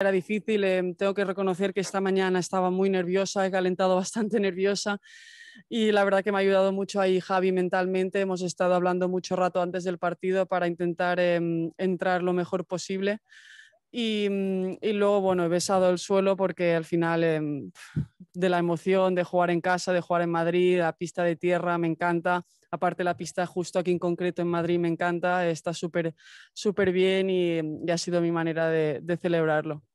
Era difícil, em, tengo que reconocer que esta mañana estaba muy nerviosa, he calentado bastante nerviosa y la verdad que me ha ayudado mucho ahí Javi mentalmente. Hemos estado hablando mucho rato antes del partido para intentar em, entrar lo mejor posible. Mm, y, luego, bueno, he besado el suelo porque al final em, de la emoción de jugar en casa, de jugar en Madrid, la pista de tierra me encanta. Aparte la pista justo aquí en concreto en Madrid me encanta, está súper súper bien y, mm, ha sido mi manera de celebrarlo.